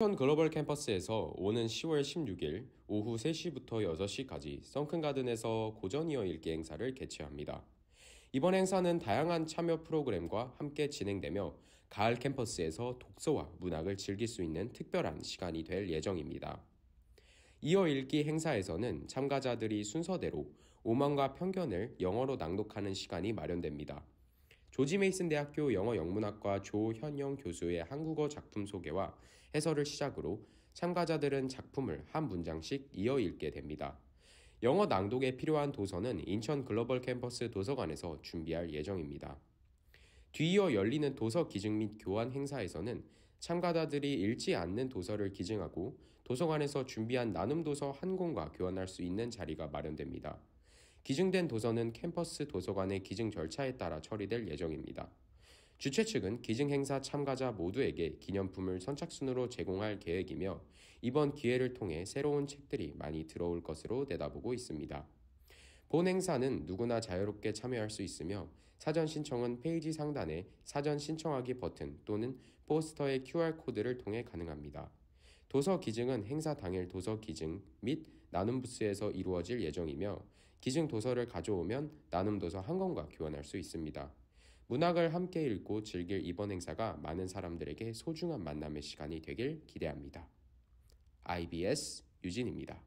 현 글로벌 캠퍼스에서 오는 10월 16일 오후 3시부터 6시까지 썬큰가든에서 고전이어 읽기 행사를 개최합니다. 이번 행사는 다양한 참여 프로그램과 함께 진행되며 가을 캠퍼스에서 독서와 문학을 즐길 수 있는 특별한 시간이 될 예정입니다. 이어 읽기 행사에서는 참가자들이 순서대로 오만과 편견을 영어로 낭독하는 시간이 마련됩니다. 조지 메이슨 대학교 영어 영문학과 조현영 교수의 한국어 작품 소개와 해설을 시작으로 참가자들은 작품을 한 문장씩 이어 읽게 됩니다. 영어 낭독에 필요한 도서는 인천 글로벌 캠퍼스 도서관에서 준비할 예정입니다. 뒤이어 열리는 도서 기증 및 교환 행사에서는 참가자들이 읽지 않는 도서를 기증하고 도서관에서 준비한 나눔 도서 한 권과 교환할 수 있는 자리가 마련됩니다. 기증된 도서는 캠퍼스 도서관의 기증 절차에 따라 처리될 예정입니다. 주최 측은 기증 행사 참가자 모두에게 기념품을 선착순으로 제공할 계획이며 이번 기회를 통해 새로운 책들이 많이 들어올 것으로 내다보고 있습니다. 본 행사는 누구나 자유롭게 참여할 수 있으며 사전 신청은 페이지 상단에 사전 신청하기 버튼 또는 포스터의 QR코드를 통해 가능합니다. 도서 기증은 행사 당일 도서 기증 및 나눔 부스에서 이루어질 예정이며 기증 도서를 가져오면 나눔 도서 한 권과 교환할 수 있습니다. 문학을 함께 읽고 즐길 이번 행사가 많은 사람들에게 소중한 만남의 시간이 되길 기대합니다. IBS 유진입니다.